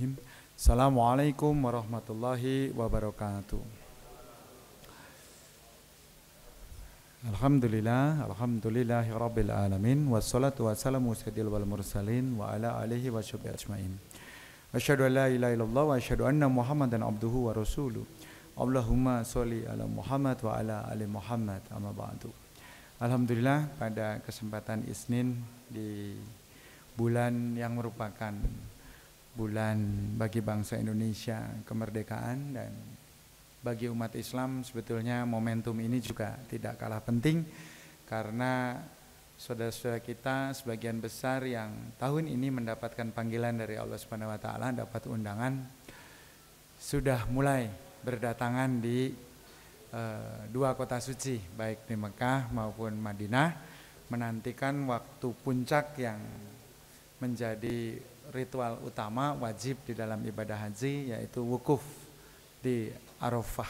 Bismillahirrahmanirrahim. Assalamualaikum warahmatullahi wabarakatuh. Alhamdulillah, alhamdulillahi rabbil alamin wassalatu wassalamu sayyidil wal mursalin wa ala alihi wa sahbihi ajmain. Asyhadu an la ilaha illallah wa asyhadu anna Muhammadan abduhu wa rasuluh. Allahumma sholli ala Muhammad wa ala ali Muhammad amma ba'du. Alhamdulillah pada kesempatan Isnin di bulan yang merupakan bulan bagi bangsa Indonesia kemerdekaan dan bagi umat Islam sebetulnya momentum ini juga tidak kalah penting karena saudara-saudara kita sebagian besar yang tahun ini mendapatkan panggilan dari Allah Subhanahu wa taala dapat undangan sudah mulai berdatangan di e, dua kota suci baik di Mekah maupun Madinah menantikan waktu puncak yang menjadi ritual utama wajib di dalam ibadah haji yaitu wukuf di Arafah.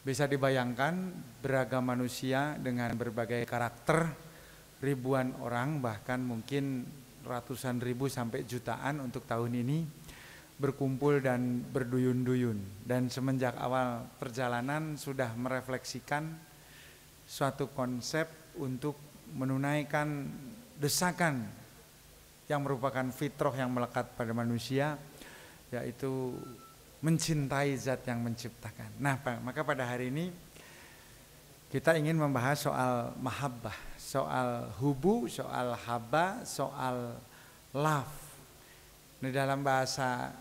Bisa dibayangkan beragam manusia dengan berbagai karakter, ribuan orang bahkan mungkin ratusan ribu sampai jutaan untuk tahun ini berkumpul dan berduyun-duyun dan semenjak awal perjalanan sudah merefleksikan suatu konsep untuk menunaikan desakan yang merupakan fitrah yang melekat pada manusia yaitu mencintai zat yang menciptakan. Nah, maka pada hari ini kita ingin membahas soal mahabbah, soal hubu, soal haba, soal love. Di dalam bahasa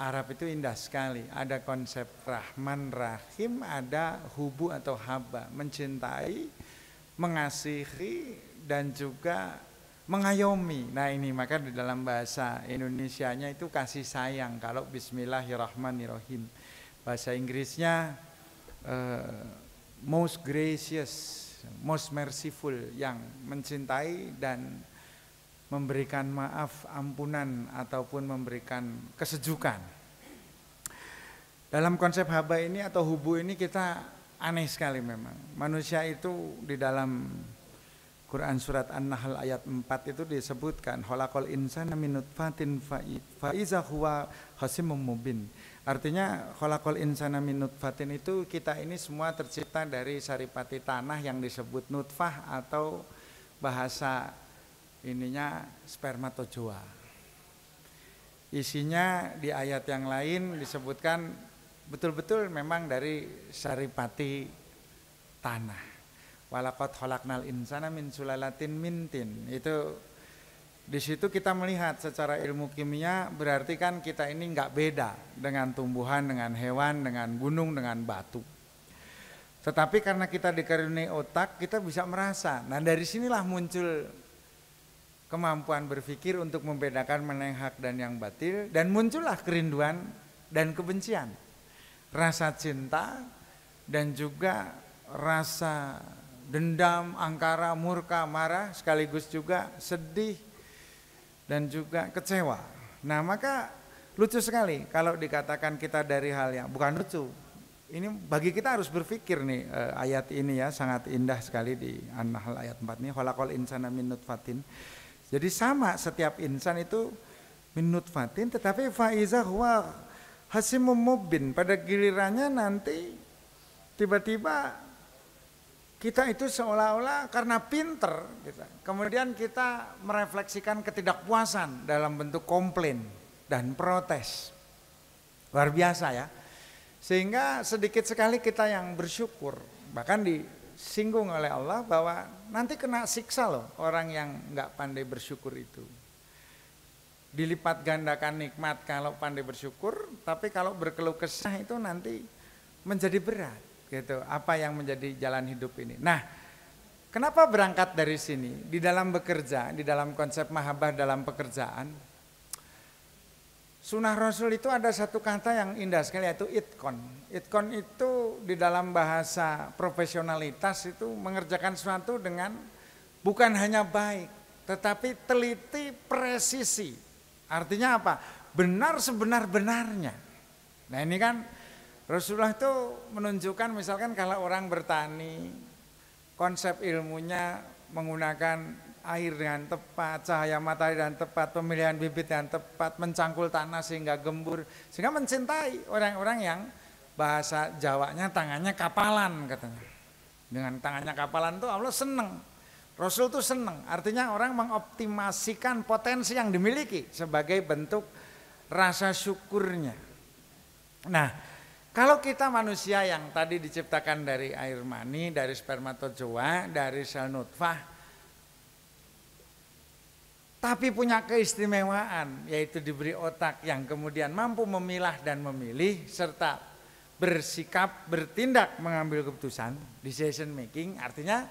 Arab itu indah sekali. Ada konsep rahman rahim, ada hubu atau haba, mencintai, mengasihi dan juga mengayomi. Nah ini maka di dalam bahasa Indonesianya itu kasih sayang kalau Bismillahirrahmanirrahim. Bahasa Inggrisnya uh, most gracious, most merciful yang mencintai dan memberikan maaf, ampunan ataupun memberikan kesejukan. Dalam konsep haba ini atau hubu ini kita aneh sekali memang. Manusia itu di dalam Quran surat An-Nahl ayat 4 itu disebutkan holakol insana minut fatin faiza huwa hasimum mubin. Artinya holakol insana minut fatin itu kita ini semua tercipta dari saripati tanah yang disebut nutfah atau bahasa ininya spermatozoa. Isinya di ayat yang lain disebutkan betul-betul memang dari saripati tanah walakot holaknal insana min sulalatin mintin itu di situ kita melihat secara ilmu kimia berarti kan kita ini nggak beda dengan tumbuhan, dengan hewan, dengan gunung, dengan batu. Tetapi karena kita dikaruniai otak, kita bisa merasa. Nah dari sinilah muncul kemampuan berpikir untuk membedakan mana yang hak dan yang batil dan muncullah kerinduan dan kebencian. Rasa cinta dan juga rasa dendam, angkara, murka, marah, sekaligus juga sedih dan juga kecewa. Nah maka lucu sekali kalau dikatakan kita dari hal yang bukan lucu. Ini bagi kita harus berpikir nih eh, ayat ini ya sangat indah sekali di An-Nahl ayat 4 ini khalaqal insana min nutfatin. Jadi sama setiap insan itu min nutfatin tetapi faiza huwa hasimum mubin pada gilirannya nanti tiba-tiba kita itu seolah-olah karena pinter, gitu. kemudian kita merefleksikan ketidakpuasan dalam bentuk komplain dan protes. Luar biasa ya. Sehingga sedikit sekali kita yang bersyukur, bahkan disinggung oleh Allah bahwa nanti kena siksa loh orang yang nggak pandai bersyukur itu. Dilipat gandakan nikmat kalau pandai bersyukur, tapi kalau berkeluh kesah itu nanti menjadi berat. Gitu, apa yang menjadi jalan hidup ini. Nah, kenapa berangkat dari sini? Di dalam bekerja, di dalam konsep mahabbah dalam pekerjaan, Sunnah Rasul itu ada satu kata yang indah sekali yaitu itkon. Itkon itu di dalam bahasa profesionalitas itu mengerjakan sesuatu dengan bukan hanya baik, tetapi teliti presisi. Artinya apa? Benar sebenar-benarnya. Nah ini kan Rasulullah itu menunjukkan misalkan kalau orang bertani, konsep ilmunya menggunakan air dengan tepat, cahaya matahari dengan tepat, pemilihan bibit dengan tepat, mencangkul tanah sehingga gembur, sehingga mencintai orang-orang yang bahasa Jawanya tangannya kapalan katanya. Dengan tangannya kapalan itu Allah senang. Rasul itu senang, artinya orang mengoptimasikan potensi yang dimiliki sebagai bentuk rasa syukurnya. Nah, kalau kita manusia yang tadi diciptakan dari air mani, dari spermatozoa, dari sel nutfah, tapi punya keistimewaan yaitu diberi otak yang kemudian mampu memilah dan memilih serta bersikap, bertindak mengambil keputusan, decision making artinya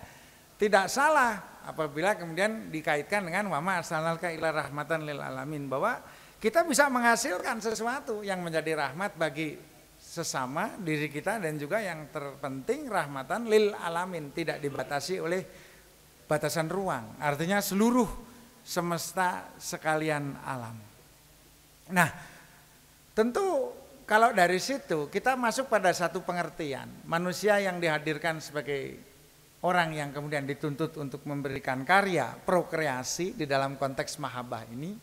tidak salah apabila kemudian dikaitkan dengan wama arsalnalka ila rahmatan lil alamin bahwa kita bisa menghasilkan sesuatu yang menjadi rahmat bagi sesama diri kita dan juga yang terpenting rahmatan lil alamin tidak dibatasi oleh batasan ruang artinya seluruh semesta sekalian alam nah tentu kalau dari situ kita masuk pada satu pengertian manusia yang dihadirkan sebagai orang yang kemudian dituntut untuk memberikan karya prokreasi di dalam konteks mahabbah ini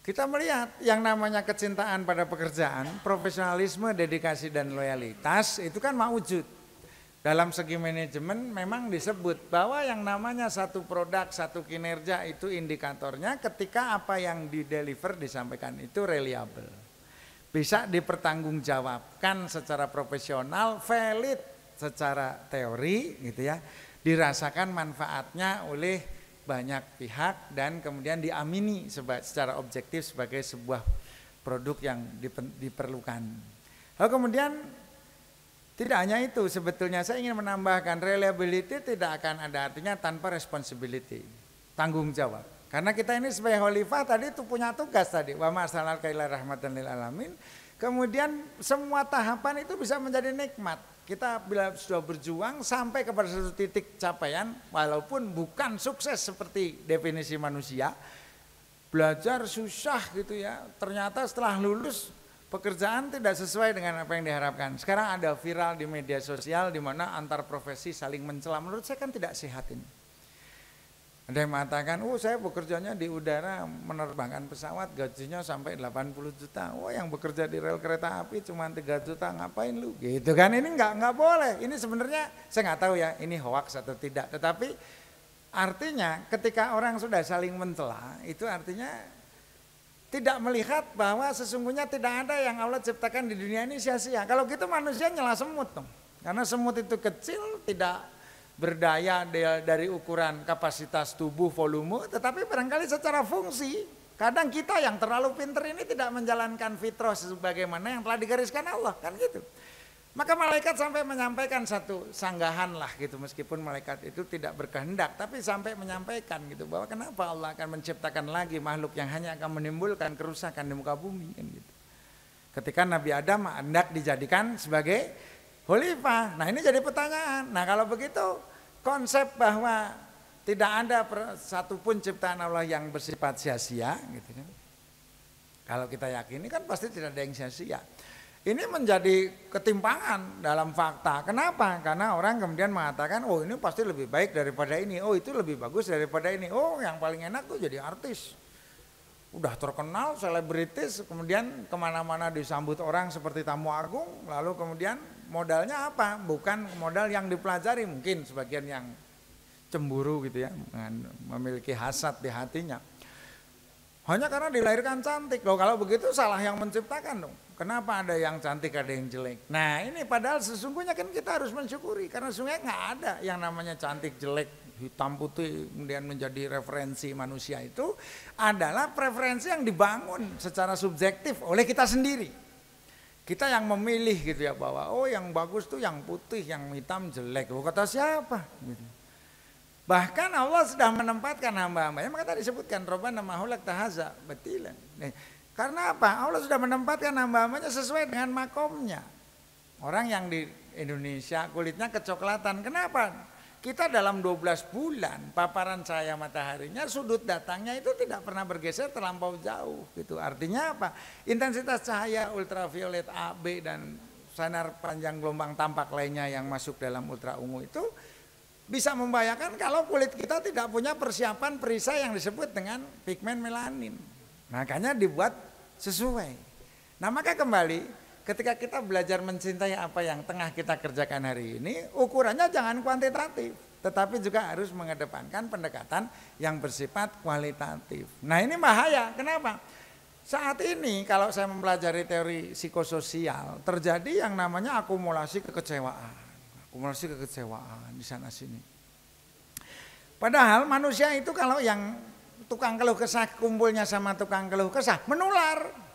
kita melihat yang namanya kecintaan pada pekerjaan, profesionalisme, dedikasi dan loyalitas itu kan mau mewujud. Dalam segi manajemen memang disebut bahwa yang namanya satu produk, satu kinerja itu indikatornya ketika apa yang di deliver disampaikan itu reliable. Bisa dipertanggungjawabkan secara profesional, valid secara teori gitu ya. Dirasakan manfaatnya oleh banyak pihak dan kemudian diamini secara objektif sebagai sebuah produk yang diperlukan. Lalu oh, kemudian tidak hanya itu, sebetulnya saya ingin menambahkan reliability tidak akan ada artinya tanpa responsibility, tanggung jawab. Karena kita ini sebagai khalifah tadi itu punya tugas tadi, wa ma'asalal kaila rahmatan lil alamin. Kemudian semua tahapan itu bisa menjadi nikmat. Kita bila sudah berjuang sampai kepada satu titik capaian, walaupun bukan sukses seperti definisi manusia, belajar susah gitu ya. Ternyata setelah lulus pekerjaan tidak sesuai dengan apa yang diharapkan. Sekarang ada viral di media sosial di mana antar profesi saling mencela. Menurut saya kan tidak sehat ini. Ada yang mengatakan, oh saya bekerjanya di udara menerbangkan pesawat gajinya sampai 80 juta. Wah oh, yang bekerja di rel kereta api cuma 3 juta, ngapain lu? Gitu kan, ini nggak nggak boleh. Ini sebenarnya saya nggak tahu ya, ini hoax atau tidak. Tetapi artinya ketika orang sudah saling mencela, itu artinya tidak melihat bahwa sesungguhnya tidak ada yang Allah ciptakan di dunia ini sia-sia. Kalau gitu manusia nyela semut dong. Karena semut itu kecil, tidak berdaya dari ukuran kapasitas tubuh volume tetapi barangkali secara fungsi kadang kita yang terlalu pinter ini tidak menjalankan fitrah sebagaimana yang telah digariskan Allah kan gitu maka malaikat sampai menyampaikan satu sanggahan lah gitu meskipun malaikat itu tidak berkehendak tapi sampai menyampaikan gitu bahwa kenapa Allah akan menciptakan lagi makhluk yang hanya akan menimbulkan kerusakan di muka bumi kan gitu ketika Nabi Adam hendak dijadikan sebagai Khalifah. Nah ini jadi pertanyaan. Nah kalau begitu konsep bahwa tidak ada satupun ciptaan Allah yang bersifat sia-sia gitu kan. Kalau kita yakini kan pasti tidak ada yang sia-sia. Ini menjadi ketimpangan dalam fakta. Kenapa? Karena orang kemudian mengatakan, oh ini pasti lebih baik daripada ini. Oh itu lebih bagus daripada ini. Oh yang paling enak tuh jadi artis. Udah terkenal, selebritis, kemudian kemana-mana disambut orang seperti tamu agung. Lalu kemudian modalnya apa? Bukan modal yang dipelajari mungkin sebagian yang cemburu gitu ya, memiliki hasad di hatinya. Hanya karena dilahirkan cantik loh. Kalau begitu salah yang menciptakan dong. Kenapa ada yang cantik ada yang jelek? Nah ini padahal sesungguhnya kan kita harus mensyukuri karena sungai nggak ada yang namanya cantik jelek hitam putih kemudian menjadi referensi manusia itu adalah preferensi yang dibangun secara subjektif oleh kita sendiri. Kita yang memilih gitu ya bahwa oh yang bagus tuh yang putih, yang hitam jelek. Oh, kata siapa? Gitu. Bahkan Allah sudah menempatkan hamba hamba Maka tadi disebutkan nama hulak tahaza betilan. Karena apa? Allah sudah menempatkan hamba-hambanya sesuai dengan makomnya. Orang yang di Indonesia kulitnya kecoklatan. Kenapa? Kita dalam 12 bulan paparan cahaya mataharinya sudut datangnya itu tidak pernah bergeser terlampau jauh gitu. Artinya apa? Intensitas cahaya ultraviolet A, B dan sinar panjang gelombang tampak lainnya yang masuk dalam ultra ungu itu bisa membahayakan kalau kulit kita tidak punya persiapan perisai yang disebut dengan pigmen melanin. Makanya dibuat sesuai. Nah maka kembali Ketika kita belajar mencintai apa yang tengah kita kerjakan hari ini, ukurannya jangan kuantitatif, tetapi juga harus mengedepankan pendekatan yang bersifat kualitatif. Nah, ini bahaya. Kenapa? Saat ini kalau saya mempelajari teori psikososial, terjadi yang namanya akumulasi kekecewaan. Akumulasi kekecewaan di sana sini. Padahal manusia itu kalau yang tukang keluh kesah kumpulnya sama tukang keluh kesah menular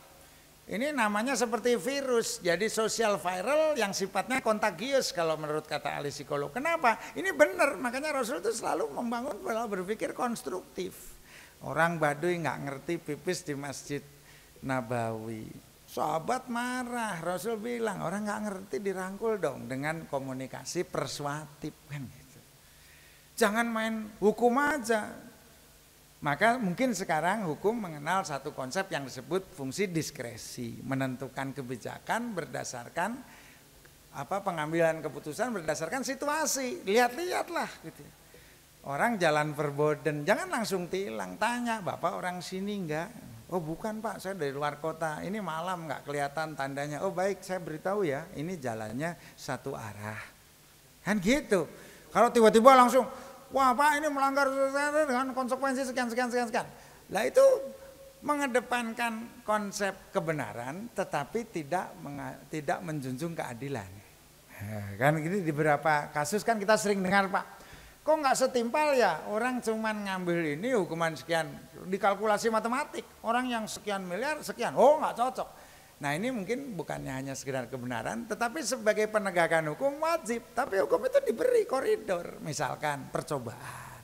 ini namanya seperti virus, jadi sosial viral yang sifatnya kontagius kalau menurut kata ahli psikolog. Kenapa? Ini benar, makanya Rasul itu selalu membangun pola berpikir konstruktif. Orang Baduy nggak ngerti pipis di Masjid Nabawi. Sobat marah, Rasul bilang orang nggak ngerti dirangkul dong dengan komunikasi persuatif kan gitu. Jangan main hukum aja, maka mungkin sekarang hukum mengenal satu konsep yang disebut fungsi diskresi, menentukan kebijakan berdasarkan apa pengambilan keputusan berdasarkan situasi. Lihat-lihatlah gitu. Orang jalan verboden, jangan langsung tilang, tanya bapak orang sini enggak. Oh bukan pak, saya dari luar kota, ini malam nggak kelihatan tandanya. Oh baik, saya beritahu ya, ini jalannya satu arah. Kan gitu. Kalau tiba-tiba langsung, wah Pak ini melanggar dengan konsekuensi sekian sekian sekian sekian. Lah itu mengedepankan konsep kebenaran tetapi tidak tidak menjunjung keadilan. Eh, kan gini di beberapa kasus kan kita sering dengar Pak. Kok nggak setimpal ya orang cuman ngambil ini hukuman sekian dikalkulasi matematik. Orang yang sekian miliar sekian. Oh nggak cocok Nah ini mungkin bukannya hanya sekedar kebenaran, tetapi sebagai penegakan hukum wajib. Tapi hukum itu diberi koridor, misalkan percobaan.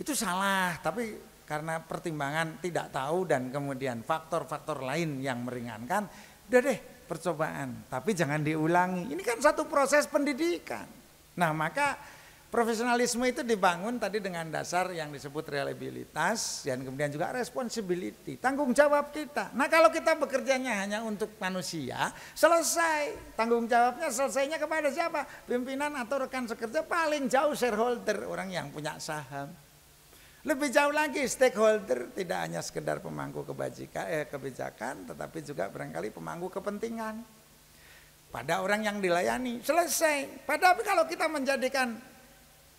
Itu salah, tapi karena pertimbangan tidak tahu dan kemudian faktor-faktor lain yang meringankan, udah deh percobaan. Tapi jangan diulangi, ini kan satu proses pendidikan. Nah maka Profesionalisme itu dibangun tadi dengan dasar yang disebut reliabilitas dan kemudian juga responsibility, tanggung jawab kita. Nah kalau kita bekerjanya hanya untuk manusia, selesai. Tanggung jawabnya selesainya kepada siapa? Pimpinan atau rekan sekerja paling jauh shareholder, orang yang punya saham. Lebih jauh lagi stakeholder tidak hanya sekedar pemangku kebajikan, eh, kebijakan tetapi juga barangkali pemangku kepentingan. Pada orang yang dilayani, selesai. Padahal kalau kita menjadikan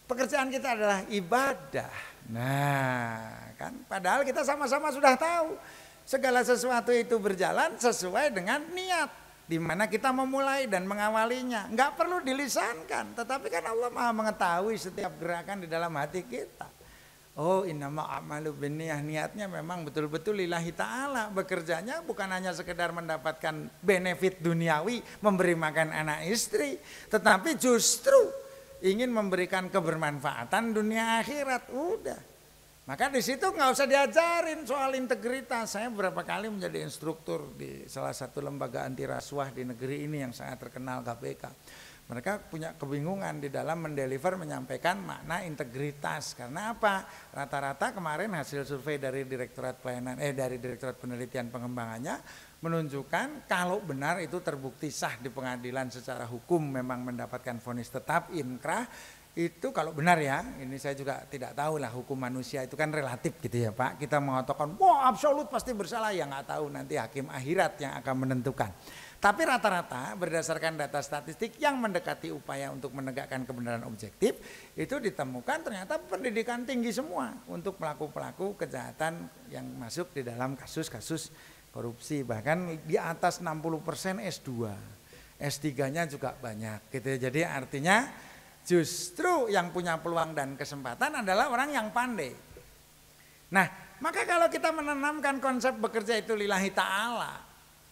pekerjaan kita adalah ibadah. Nah, kan padahal kita sama-sama sudah tahu segala sesuatu itu berjalan sesuai dengan niat di mana kita memulai dan mengawalinya. Enggak perlu dilisankan, tetapi kan Allah Maha mengetahui setiap gerakan di dalam hati kita. Oh inama amalu binniyah, niatnya memang betul-betul lillahi ta'ala bekerjanya bukan hanya sekedar mendapatkan benefit duniawi memberi makan anak istri tetapi justru ingin memberikan kebermanfaatan dunia akhirat udah maka di situ nggak usah diajarin soal integritas saya berapa kali menjadi instruktur di salah satu lembaga anti rasuah di negeri ini yang sangat terkenal KPK mereka punya kebingungan di dalam mendeliver menyampaikan makna integritas karena apa rata-rata kemarin hasil survei dari direktorat pelayanan eh dari direktorat penelitian pengembangannya menunjukkan kalau benar itu terbukti sah di pengadilan secara hukum memang mendapatkan vonis tetap inkrah itu kalau benar ya ini saya juga tidak tahu lah hukum manusia itu kan relatif gitu ya Pak kita mengatakan wah absolut pasti bersalah ya nggak tahu nanti hakim akhirat yang akan menentukan tapi rata-rata berdasarkan data statistik yang mendekati upaya untuk menegakkan kebenaran objektif itu ditemukan ternyata pendidikan tinggi semua untuk pelaku-pelaku kejahatan yang masuk di dalam kasus-kasus korupsi bahkan di atas 60% persen S2 S3-nya juga banyak gitu ya. Jadi artinya justru yang punya peluang dan kesempatan adalah orang yang pandai. Nah, maka kalau kita menanamkan konsep bekerja itu lillahi taala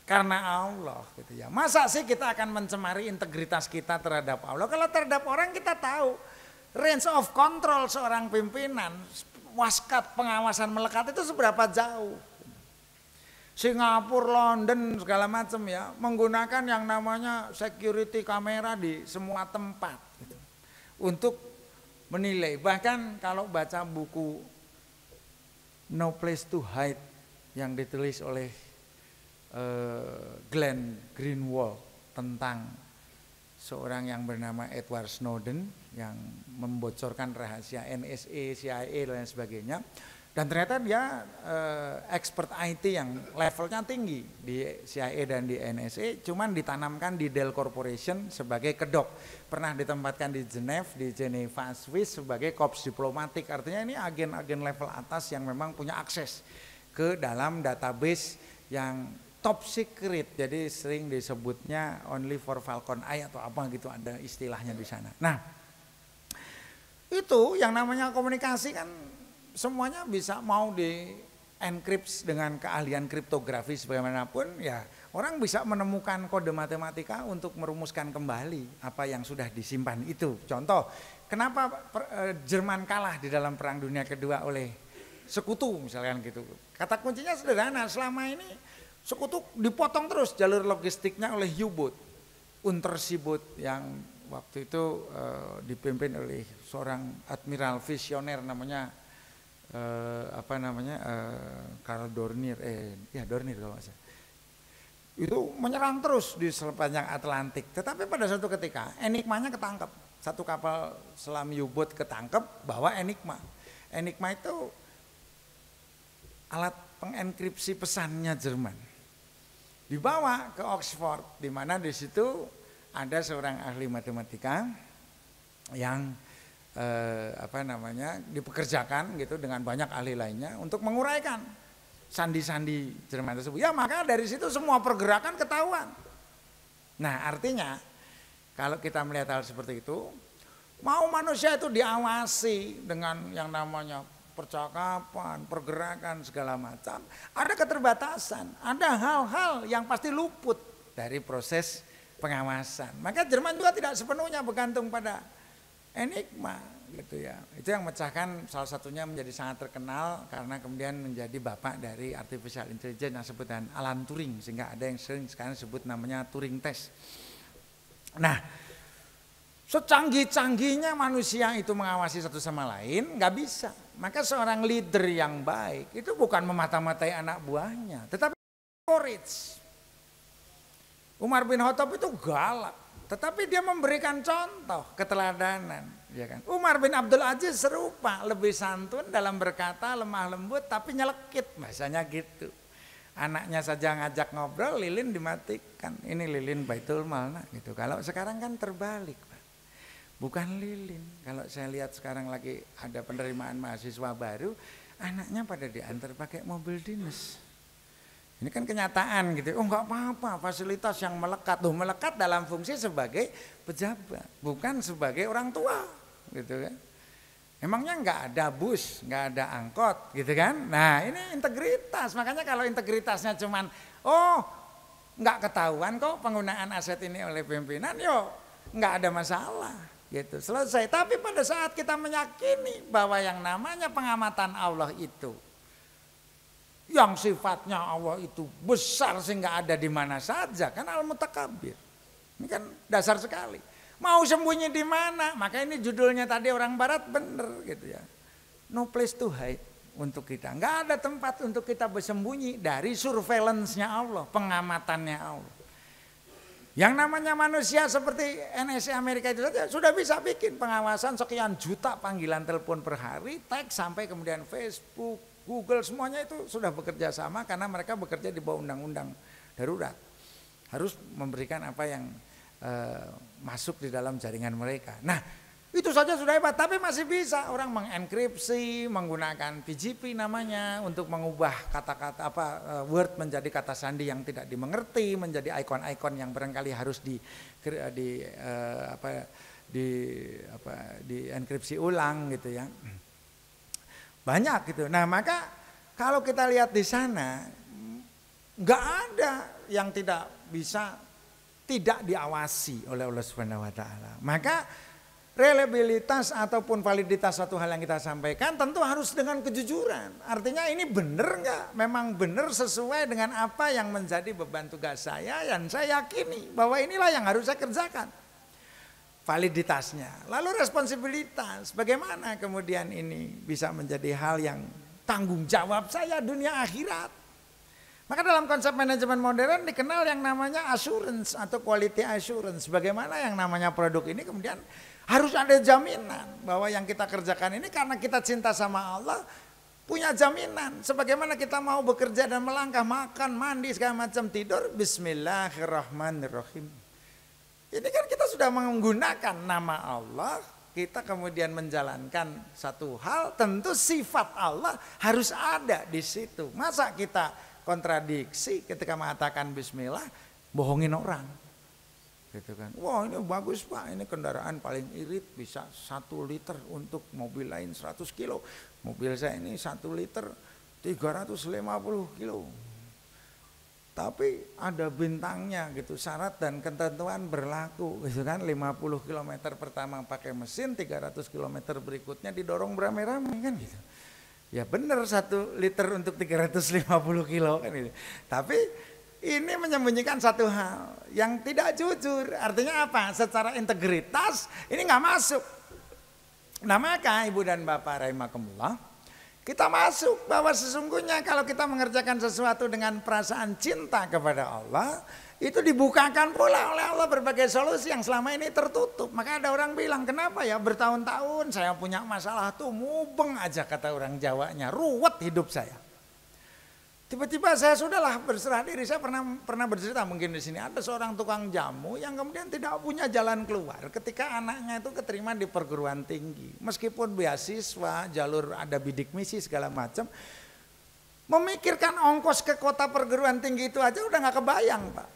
karena Allah gitu ya. Masa sih kita akan mencemari integritas kita terhadap Allah? Kalau terhadap orang kita tahu range of control seorang pimpinan, waskat pengawasan melekat itu seberapa jauh. Singapura, London segala macam ya menggunakan yang namanya security kamera di semua tempat gitu, untuk menilai bahkan kalau baca buku No Place to Hide yang ditulis oleh uh, Glenn Greenwald tentang seorang yang bernama Edward Snowden yang membocorkan rahasia NSA, CIA dan lain sebagainya dan ternyata dia eh, expert IT yang levelnya tinggi di CIA dan di NSA, cuman ditanamkan di Dell Corporation sebagai kedok. Pernah ditempatkan di Geneva, di Geneva, Swiss sebagai kops diplomatik. Artinya ini agen-agen level atas yang memang punya akses ke dalam database yang top secret jadi sering disebutnya only for Falcon Eye atau apa gitu ada istilahnya di sana. Nah, itu yang namanya komunikasi kan semuanya bisa mau di encrypt dengan keahlian kriptografi sebagaimanapun ya orang bisa menemukan kode matematika untuk merumuskan kembali apa yang sudah disimpan itu. Contoh, kenapa per, e, Jerman kalah di dalam Perang Dunia Kedua oleh sekutu misalkan gitu. Kata kuncinya sederhana, selama ini sekutu dipotong terus jalur logistiknya oleh U-boat, Unterseeboot yang waktu itu e, dipimpin oleh seorang admiral visioner namanya uh, apa namanya uh, Karl Dornier eh ya Dornier kalau saya itu menyerang terus di sepanjang Atlantik tetapi pada suatu ketika enigmanya ketangkep satu kapal selam U-boat ketangkep bawa enigma enigma itu alat pengenkripsi pesannya Jerman dibawa ke Oxford di mana di situ ada seorang ahli matematika yang eh, apa namanya dipekerjakan gitu dengan banyak ahli lainnya untuk menguraikan sandi-sandi Jerman tersebut. Ya maka dari situ semua pergerakan ketahuan. Nah artinya kalau kita melihat hal seperti itu, mau manusia itu diawasi dengan yang namanya percakapan, pergerakan segala macam, ada keterbatasan, ada hal-hal yang pasti luput dari proses pengawasan. Maka Jerman juga tidak sepenuhnya bergantung pada enigma gitu ya. Itu yang mecahkan salah satunya menjadi sangat terkenal karena kemudian menjadi bapak dari artificial intelligence yang sebutan Alan Turing sehingga ada yang sering sekarang disebut namanya Turing test. Nah, secanggih-canggihnya manusia itu mengawasi satu sama lain nggak bisa. Maka seorang leader yang baik itu bukan memata-matai anak buahnya, tetapi courage. Umar bin Khattab itu galak tetapi dia memberikan contoh keteladanan. Ya kan? Umar bin Abdul Aziz serupa, lebih santun dalam berkata, lemah lembut, tapi nyelekit bahasanya gitu. Anaknya saja ngajak ngobrol, lilin dimatikan. Ini lilin Baitul Mal, nah, gitu. Kalau sekarang kan terbalik, Bukan lilin. Kalau saya lihat sekarang lagi ada penerimaan mahasiswa baru, anaknya pada diantar pakai mobil dinas. Ini kan kenyataan gitu. Oh nggak apa-apa, fasilitas yang melekat. Tuh melekat dalam fungsi sebagai pejabat, bukan sebagai orang tua, gitu kan. Emangnya nggak ada bus, nggak ada angkot, gitu kan? Nah ini integritas. Makanya kalau integritasnya cuman, oh nggak ketahuan kok penggunaan aset ini oleh pimpinan, yo nggak ada masalah gitu selesai tapi pada saat kita meyakini bahwa yang namanya pengamatan Allah itu yang sifatnya Allah itu besar sehingga ada di mana saja kan al mutakabir ini kan dasar sekali mau sembunyi di mana maka ini judulnya tadi orang barat bener gitu ya no place to hide untuk kita nggak ada tempat untuk kita bersembunyi dari surveillance-nya Allah pengamatannya Allah yang namanya manusia seperti NSA Amerika itu saja sudah bisa bikin pengawasan sekian juta panggilan telepon per hari, tag sampai kemudian Facebook, Google semuanya itu sudah bekerja sama karena mereka bekerja di bawah undang-undang darurat. Harus memberikan apa yang e, masuk di dalam jaringan mereka. Nah, itu saja sudah hebat, tapi masih bisa orang mengenkripsi, menggunakan PGP namanya untuk mengubah kata-kata apa eh, word menjadi kata sandi yang tidak dimengerti, menjadi ikon-ikon yang barangkali harus di di e, apa di apa dienkripsi ulang gitu ya. Banyak gitu. Nah maka kalau kita lihat di sana nggak ada yang tidak bisa tidak diawasi oleh Allah Subhanahu wa taala. Maka reliabilitas ataupun validitas satu hal yang kita sampaikan tentu harus dengan kejujuran. Artinya ini benar nggak? Memang benar sesuai dengan apa yang menjadi beban tugas saya yang saya yakini bahwa inilah yang harus saya kerjakan validitasnya. Lalu responsibilitas, bagaimana kemudian ini bisa menjadi hal yang tanggung jawab saya dunia akhirat. Maka dalam konsep manajemen modern dikenal yang namanya assurance atau quality assurance. Bagaimana yang namanya produk ini kemudian harus ada jaminan bahwa yang kita kerjakan ini karena kita cinta sama Allah punya jaminan. Sebagaimana kita mau bekerja dan melangkah, makan, mandi, segala macam, tidur. Bismillahirrahmanirrahim. Ini kan kita sudah menggunakan nama Allah, kita kemudian menjalankan satu hal, tentu sifat Allah harus ada di situ. Masa kita kontradiksi ketika mengatakan bismillah, bohongin orang. Gitu kan. Wah, ini bagus Pak, ini kendaraan paling irit bisa satu liter untuk mobil lain 100 kilo. Mobil saya ini satu liter 350 kilo tapi ada bintangnya gitu syarat dan ketentuan berlaku gitu kan 50 km pertama pakai mesin 300 km berikutnya didorong beramai-ramai kan gitu ya benar satu liter untuk 350 kilo kan gitu tapi ini menyembunyikan satu hal yang tidak jujur artinya apa secara integritas ini nggak masuk nah maka ibu dan bapak rahimakumullah kita masuk bahwa sesungguhnya kalau kita mengerjakan sesuatu dengan perasaan cinta kepada Allah, itu dibukakan pula oleh Allah berbagai solusi yang selama ini tertutup. Maka ada orang bilang, kenapa ya bertahun-tahun saya punya masalah tuh mubeng aja kata orang Jawanya, ruwet hidup saya. Tiba-tiba saya sudahlah berserah diri. Saya pernah pernah bercerita mungkin di sini ada seorang tukang jamu yang kemudian tidak punya jalan keluar ketika anaknya itu keterima di perguruan tinggi. Meskipun beasiswa, jalur ada bidik misi segala macam, memikirkan ongkos ke kota perguruan tinggi itu aja udah nggak kebayang, Pak.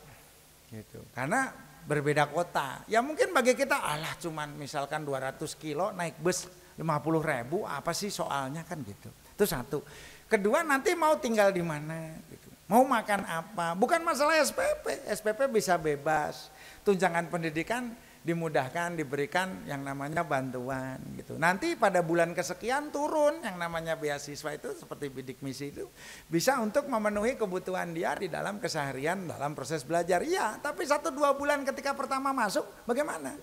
Gitu. Karena berbeda kota. Ya mungkin bagi kita alah cuman misalkan 200 kilo naik bus 50 ribu apa sih soalnya kan gitu. Itu satu. Kedua nanti mau tinggal di mana gitu. Mau makan apa? Bukan masalah SPP. SPP bisa bebas. Tunjangan pendidikan dimudahkan diberikan yang namanya bantuan gitu. Nanti pada bulan kesekian turun yang namanya beasiswa itu seperti bidik misi itu bisa untuk memenuhi kebutuhan dia di dalam keseharian dalam proses belajar. Iya, tapi satu dua bulan ketika pertama masuk bagaimana?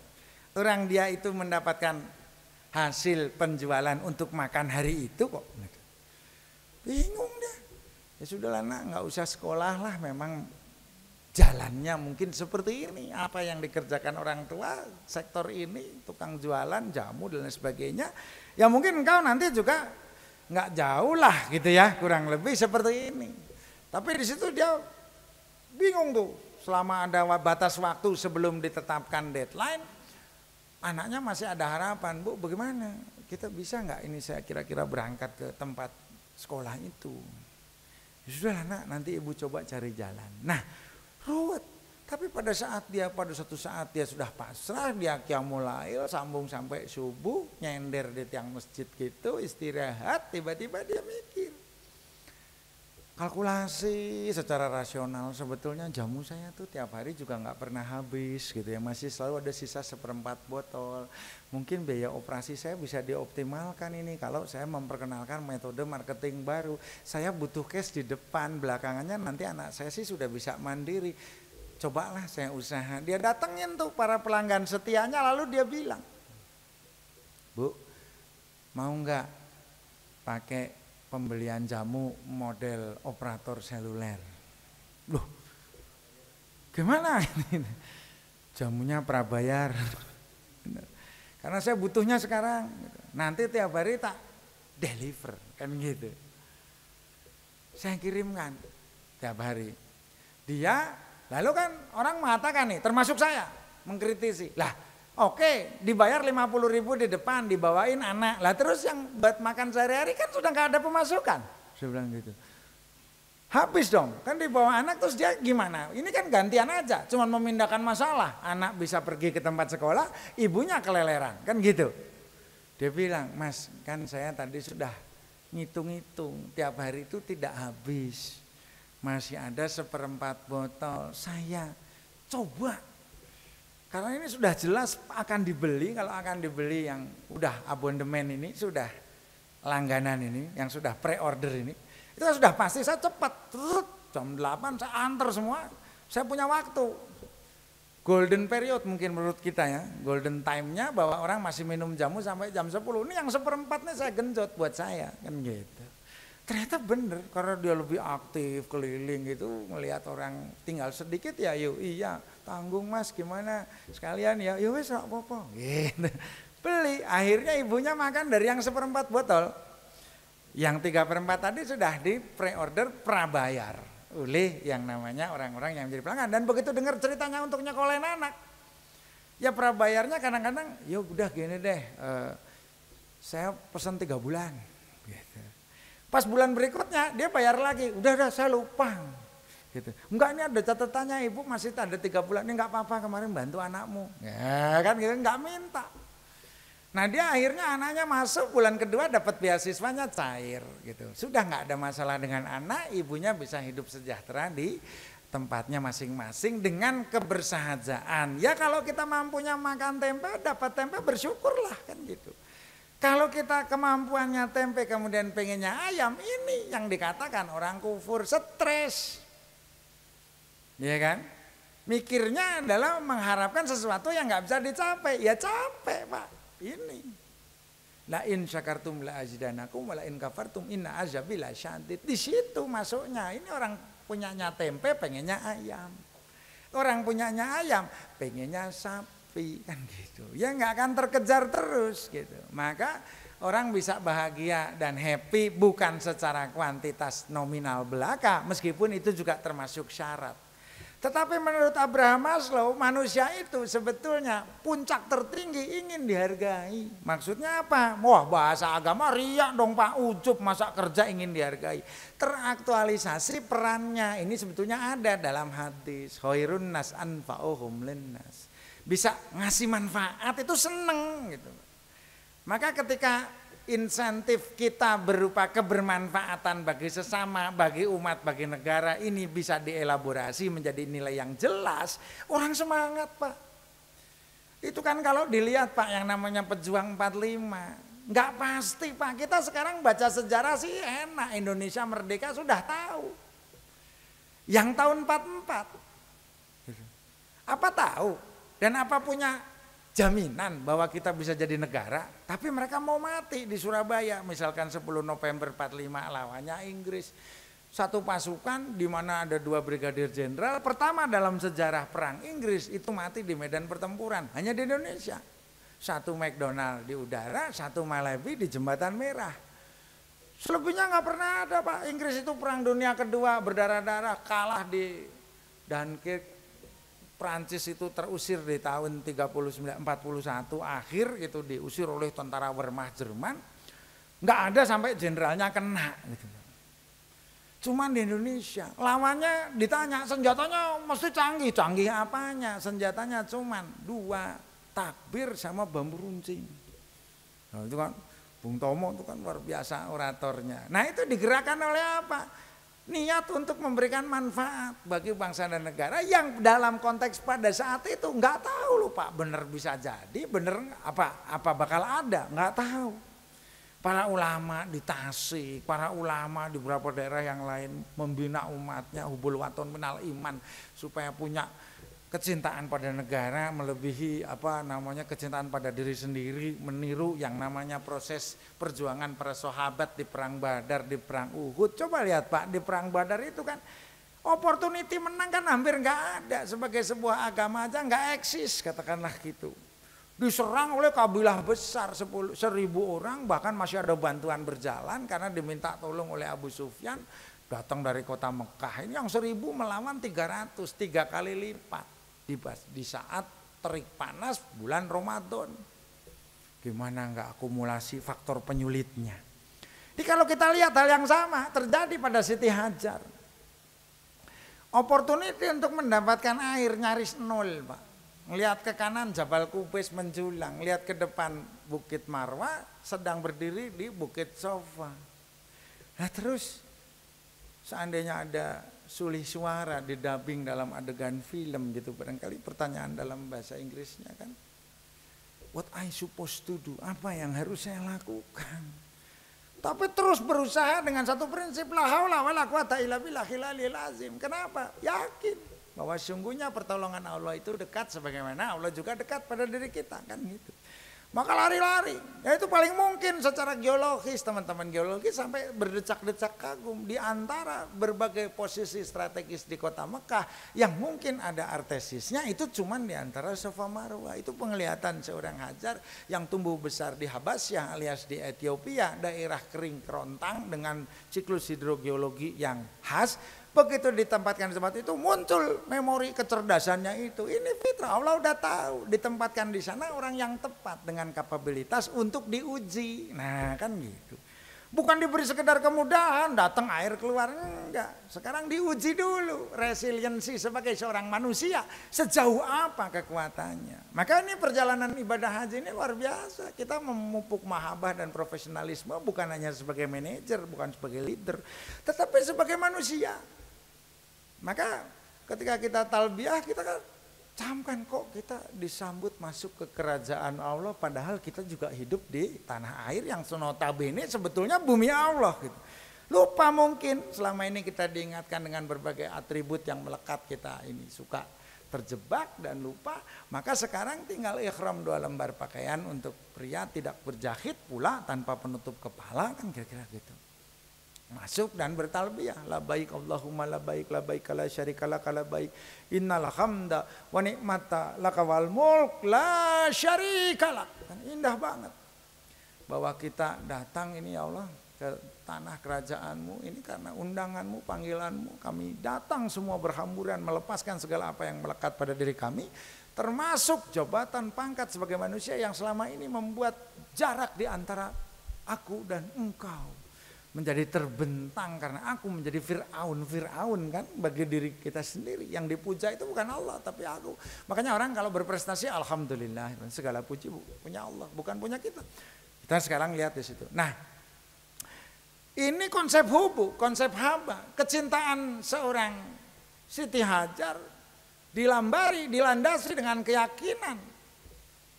Orang dia itu mendapatkan hasil penjualan untuk makan hari itu kok. Bingung deh. Ya sudahlah nak, nggak usah sekolah lah memang jalannya mungkin seperti ini. Apa yang dikerjakan orang tua, sektor ini, tukang jualan, jamu dan lain sebagainya. Ya mungkin engkau nanti juga nggak jauh lah gitu ya, kurang lebih seperti ini. Tapi di situ dia bingung tuh, selama ada batas waktu sebelum ditetapkan deadline, anaknya masih ada harapan, Bu bagaimana? Kita bisa nggak ini saya kira-kira berangkat ke tempat sekolah itu? Sudah nak, nanti ibu coba cari jalan. Nah, ruwet. Tapi pada saat dia, pada suatu saat dia sudah pasrah, dia kiamulail, sambung sampai subuh, nyender di tiang masjid gitu, istirahat, tiba-tiba dia mikir kalkulasi secara rasional sebetulnya jamu saya tuh tiap hari juga nggak pernah habis gitu ya masih selalu ada sisa seperempat botol mungkin biaya operasi saya bisa dioptimalkan ini kalau saya memperkenalkan metode marketing baru saya butuh cash di depan belakangannya nanti anak saya sih sudah bisa mandiri cobalah saya usaha dia datengin tuh para pelanggan setianya lalu dia bilang bu mau nggak pakai pembelian jamu model operator seluler. Loh, gimana ini? Jamunya prabayar. Karena saya butuhnya sekarang. Nanti tiap hari tak deliver, kan gitu. Saya kirimkan tiap hari. Dia, lalu kan orang mengatakan nih, termasuk saya, mengkritisi. Lah, Oke, dibayar lima puluh ribu di depan, dibawain anak. Lah terus yang buat makan sehari-hari kan sudah nggak ada pemasukan. Saya bilang gitu. Habis dong, kan dibawa anak terus dia gimana? Ini kan gantian aja, cuma memindahkan masalah. Anak bisa pergi ke tempat sekolah, ibunya keleleran, kan gitu. Dia bilang, mas kan saya tadi sudah ngitung-ngitung, tiap hari itu tidak habis. Masih ada seperempat botol, saya coba karena ini sudah jelas akan dibeli, kalau akan dibeli yang udah abonemen ini, sudah langganan ini, yang sudah pre-order ini, itu sudah pasti saya cepat, jam 8 saya antar semua, saya punya waktu. Golden period mungkin menurut kita ya, golden time-nya bahwa orang masih minum jamu sampai jam 10. Ini yang seperempatnya saya genjot buat saya, kan gitu. Ternyata bener, karena dia lebih aktif keliling gitu, melihat orang tinggal sedikit ya yuk iya tanggung mas gimana sekalian ya ya wes apa-apa gitu. beli akhirnya ibunya makan dari yang seperempat botol yang tiga perempat tadi sudah di pre-order prabayar oleh yang namanya orang-orang yang menjadi pelanggan dan begitu dengar ceritanya untuk nyekolahin anak ya prabayarnya kadang-kadang ya udah gini deh uh, saya pesan tiga bulan gitu. pas bulan berikutnya dia bayar lagi udah udah saya lupa gitu. Enggak ini ada catatannya ibu masih ada tiga bulan ini enggak apa-apa kemarin bantu anakmu. Ya kan gitu enggak minta. Nah dia akhirnya anaknya masuk bulan kedua dapat beasiswanya cair gitu. Sudah nggak ada masalah dengan anak, ibunya bisa hidup sejahtera di tempatnya masing-masing dengan kebersahajaan. Ya kalau kita mampunya makan tempe, dapat tempe bersyukurlah kan gitu. Kalau kita kemampuannya tempe kemudian pengennya ayam ini yang dikatakan orang kufur stres. Ya kan? Mikirnya adalah mengharapkan sesuatu yang nggak bisa dicapai. Ya capek pak. Ini. La in syakartum la azidanakum wa la in kafartum inna azabi la Di situ masuknya. Ini orang punyanya tempe pengennya ayam. Orang punyanya ayam pengennya sapi kan gitu. Ya nggak akan terkejar terus gitu. Maka orang bisa bahagia dan happy bukan secara kuantitas nominal belaka meskipun itu juga termasuk syarat. Tetapi menurut Abraham Maslow, manusia itu sebetulnya puncak tertinggi ingin dihargai. Maksudnya apa? Wah bahasa agama riak dong Pak Ucup masa kerja ingin dihargai. Teraktualisasi perannya ini sebetulnya ada dalam hadis. Khairun nas anfa'uhum linnas. Bisa ngasih manfaat itu seneng gitu. Maka ketika insentif kita berupa kebermanfaatan bagi sesama, bagi umat, bagi negara ini bisa dielaborasi menjadi nilai yang jelas, orang semangat Pak. Itu kan kalau dilihat Pak yang namanya pejuang 45, nggak pasti Pak. Kita sekarang baca sejarah sih enak, Indonesia merdeka sudah tahu. Yang tahun 44. Apa tahu? Dan apa punya jaminan bahwa kita bisa jadi negara, tapi mereka mau mati di Surabaya. Misalkan 10 November 45 lawannya Inggris. Satu pasukan di mana ada dua brigadir jenderal, pertama dalam sejarah perang Inggris itu mati di medan pertempuran, hanya di Indonesia. Satu McDonald di udara, satu Malawi di jembatan merah. Selebihnya nggak pernah ada Pak. Inggris itu perang dunia kedua berdarah-darah kalah di Dunkirk Prancis itu terusir di tahun 3941 akhir gitu diusir oleh tentara Wehrmacht Jerman. Nggak ada sampai jenderalnya kena gitu. Cuman di Indonesia, lawannya ditanya senjatanya mesti canggih, canggih apanya? Senjatanya cuman dua, takbir sama bambu runcing. Nah, itu kan Bung Tomo itu kan luar biasa oratornya. Nah itu digerakkan oleh apa? niat untuk memberikan manfaat bagi bangsa dan negara yang dalam konteks pada saat itu nggak tahu loh pak bener bisa jadi bener apa apa bakal ada nggak tahu para ulama di Tasik, para ulama di beberapa daerah yang lain membina umatnya hubul waton menal iman supaya punya kecintaan pada negara melebihi apa namanya kecintaan pada diri sendiri meniru yang namanya proses perjuangan para sahabat di perang Badar di perang Uhud coba lihat Pak di perang Badar itu kan opportunity menang kan hampir nggak ada sebagai sebuah agama aja nggak eksis katakanlah gitu diserang oleh kabilah besar 10, seribu orang bahkan masih ada bantuan berjalan karena diminta tolong oleh Abu Sufyan datang dari kota Mekah ini yang seribu melawan 300 tiga kali lipat di, di saat terik panas bulan Ramadan. Gimana nggak akumulasi faktor penyulitnya. Jadi kalau kita lihat hal yang sama terjadi pada Siti Hajar. Opportunity untuk mendapatkan air nyaris nol Pak. Lihat ke kanan Jabal Kubis menjulang, lihat ke depan Bukit Marwa sedang berdiri di Bukit Sofa. Nah terus seandainya ada sulih suara didubbing dalam adegan film gitu barangkali pertanyaan dalam bahasa Inggrisnya kan what I supposed to do apa yang harus saya lakukan tapi terus berusaha dengan satu prinsip la haula wala quwata illa billahil azim kenapa yakin bahwa sungguhnya pertolongan Allah itu dekat sebagaimana Allah juga dekat pada diri kita kan gitu maka lari-lari. Ya itu paling mungkin secara geologis teman-teman geologis sampai berdecak-decak kagum di antara berbagai posisi strategis di kota Mekah yang mungkin ada artesisnya itu cuma di antara Sofa Marwa. Itu penglihatan seorang Hajar yang tumbuh besar di Yang alias di Ethiopia, daerah kering kerontang dengan siklus hidrogeologi yang khas Begitu ditempatkan di tempat itu muncul memori kecerdasannya itu. Ini fitrah Allah udah tahu ditempatkan di sana orang yang tepat dengan kapabilitas untuk diuji. Nah kan gitu. Bukan diberi sekedar kemudahan, datang air keluar, enggak. Sekarang diuji dulu resiliensi sebagai seorang manusia, sejauh apa kekuatannya. Maka ini perjalanan ibadah haji ini luar biasa. Kita memupuk mahabah dan profesionalisme bukan hanya sebagai manajer, bukan sebagai leader, tetapi sebagai manusia. Maka ketika kita talbiah kita kan camkan kok kita disambut masuk ke kerajaan Allah padahal kita juga hidup di tanah air yang senotabene sebetulnya bumi Allah gitu. Lupa mungkin selama ini kita diingatkan dengan berbagai atribut yang melekat kita ini suka terjebak dan lupa maka sekarang tinggal ikhram dua lembar pakaian untuk pria tidak berjahit pula tanpa penutup kepala kan kira-kira gitu masuk dan bertalbiyah la baik Allahumma la baik la baik la syarika la baik innal hamda wa ni'mata lakawal mulk la la kan indah banget bahwa kita datang ini ya Allah ke tanah kerajaanmu ini karena undanganmu panggilanmu kami datang semua berhamburan melepaskan segala apa yang melekat pada diri kami termasuk jabatan pangkat sebagai manusia yang selama ini membuat jarak di antara aku dan engkau menjadi terbentang karena aku menjadi Fir'aun. Fir'aun kan bagi diri kita sendiri yang dipuja itu bukan Allah tapi aku. Makanya orang kalau berprestasi Alhamdulillah segala puji punya Allah bukan punya kita. Kita sekarang lihat di situ. Nah ini konsep hubu, konsep hamba kecintaan seorang Siti Hajar dilambari, dilandasi dengan keyakinan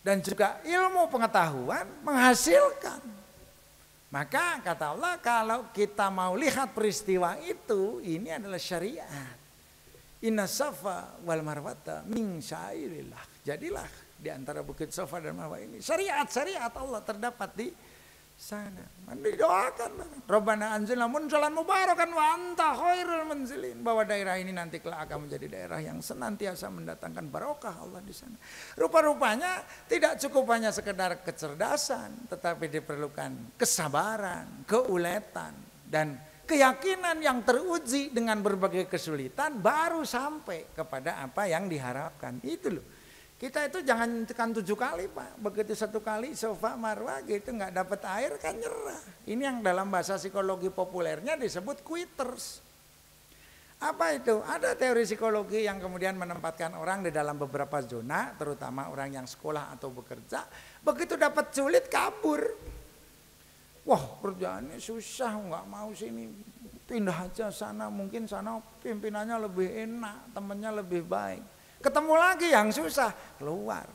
dan juga ilmu pengetahuan menghasilkan maka kata Allah kalau kita mau lihat peristiwa itu ini adalah syariat. Inna safa wal marwata min sya'irillah. Jadilah di antara bukit Safa dan Marwah ini syariat syariat Allah terdapat di sana. Didoakan. robbana anzilna munzalan mubarakan wa anta khairul munzilin. Bahwa daerah ini nanti kelak akan menjadi daerah yang senantiasa mendatangkan barokah Allah di sana. Rupa-rupanya tidak cukup hanya sekedar kecerdasan, tetapi diperlukan kesabaran, keuletan, dan keyakinan yang teruji dengan berbagai kesulitan baru sampai kepada apa yang diharapkan. Itu loh. Kita itu jangan tekan tujuh kali Pak. Begitu satu kali sofa marwah gitu nggak dapat air kan nyerah. Ini yang dalam bahasa psikologi populernya disebut quitters. Apa itu? Ada teori psikologi yang kemudian menempatkan orang di dalam beberapa zona, terutama orang yang sekolah atau bekerja. Begitu dapat sulit kabur. Wah kerjaannya susah, nggak mau sini. Pindah aja sana, mungkin sana pimpinannya lebih enak, temennya lebih baik Ketemu lagi yang susah, keluar.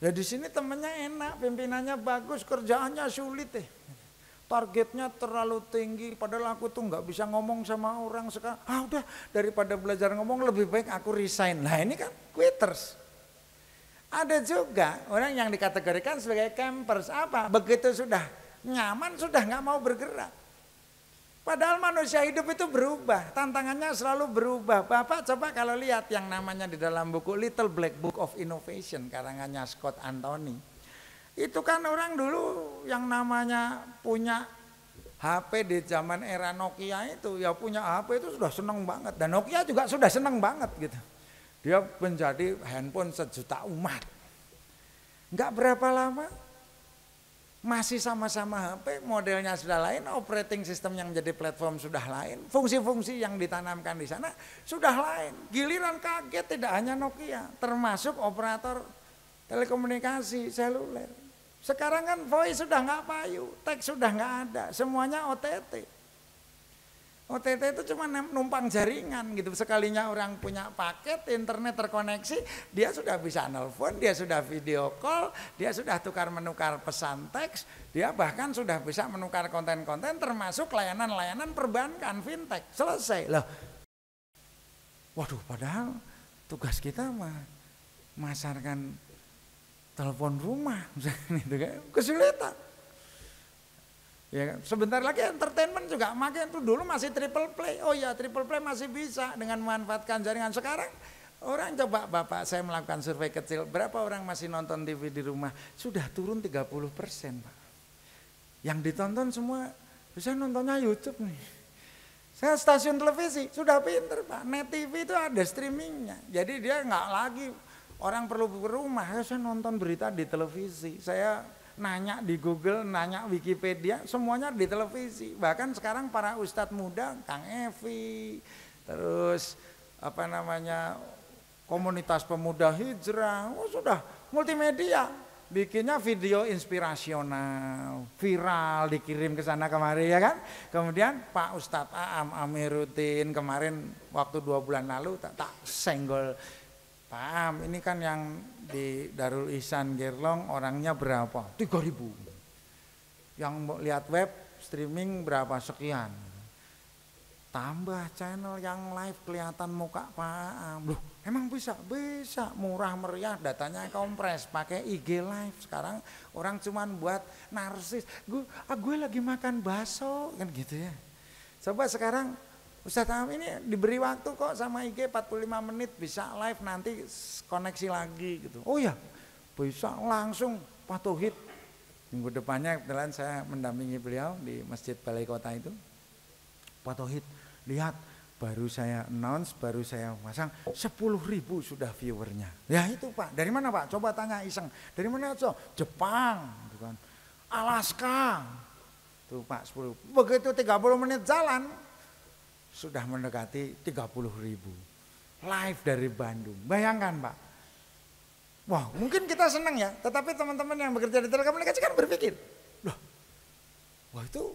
Ya di sini temennya enak, pimpinannya bagus, kerjaannya sulit deh. Targetnya terlalu tinggi, padahal aku tuh nggak bisa ngomong sama orang sekarang. Ah udah, daripada belajar ngomong lebih baik aku resign. Nah ini kan quitters. Ada juga orang yang dikategorikan sebagai campers. Apa? Begitu sudah nyaman, sudah nggak mau bergerak. Padahal manusia hidup itu berubah, tantangannya selalu berubah. Bapak coba kalau lihat yang namanya di dalam buku Little Black Book of Innovation karangannya Scott Anthony. Itu kan orang dulu yang namanya punya HP di zaman era Nokia itu ya punya HP itu sudah seneng banget dan Nokia juga sudah seneng banget gitu. Dia menjadi handphone sejuta umat. Enggak berapa lama masih sama-sama HP, modelnya sudah lain, operating system yang jadi platform sudah lain, fungsi-fungsi yang ditanamkan di sana sudah lain. Giliran kaget tidak hanya Nokia, termasuk operator telekomunikasi seluler. Sekarang kan voice sudah nggak payu, teks sudah nggak ada, semuanya OTT. OTT itu cuma numpang jaringan gitu. Sekalinya orang punya paket internet terkoneksi, dia sudah bisa nelpon, dia sudah video call, dia sudah tukar menukar pesan teks, dia bahkan sudah bisa menukar konten-konten termasuk layanan-layanan perbankan fintech. Selesai loh. Waduh, padahal tugas kita mah masarkan telepon rumah misalnya kan kesulitan. Ya, kan? sebentar lagi entertainment juga makin tuh dulu masih triple play. Oh ya, triple play masih bisa dengan memanfaatkan jaringan sekarang. Orang coba Bapak saya melakukan survei kecil, berapa orang masih nonton TV di rumah? Sudah turun 30 persen Pak. Yang ditonton semua, bisa nontonnya Youtube nih. Saya stasiun televisi, sudah pinter Pak. Net TV itu ada streamingnya. Jadi dia nggak lagi orang perlu ke rumah, saya nonton berita di televisi. Saya nanya di Google, nanya Wikipedia, semuanya di televisi. Bahkan sekarang para ustadz muda, Kang Evi, terus apa namanya komunitas pemuda hijrah, oh sudah multimedia, bikinnya video inspirasional, viral, dikirim ke sana kemarin ya kan. Kemudian Pak Ustadz Aam Amiruddin kemarin waktu dua bulan lalu tak, tak senggol Pak Am, ini kan yang di Darul Ihsan Gerlong orangnya berapa? 3000. Yang mau lihat web streaming berapa sekian. Tambah channel yang live kelihatan muka Pak Am. Loh, emang bisa? Bisa, murah meriah datanya kompres pakai IG live. Sekarang orang cuman buat narsis. Gue ah, gue lagi makan bakso kan gitu ya. Coba sekarang Ustaz Am ini diberi waktu kok sama IG 45 menit bisa live nanti koneksi lagi gitu. Oh ya bisa langsung Pak Tohid. Minggu depannya kebetulan saya mendampingi beliau di Masjid Balai Kota itu. Pak Tohid lihat baru saya announce, baru saya pasang 10 ribu sudah viewernya. Ya itu Pak, dari mana Pak? Coba tanya iseng. Dari mana so? Jepang, bukan gitu Alaska. Tuh Pak 10. Begitu 30 menit jalan, sudah mendekati 30 ribu. Live dari Bandung. Bayangkan Pak. Wah mungkin kita senang ya. Tetapi teman-teman yang bekerja di telekomunikasi kan berpikir. Loh, wah itu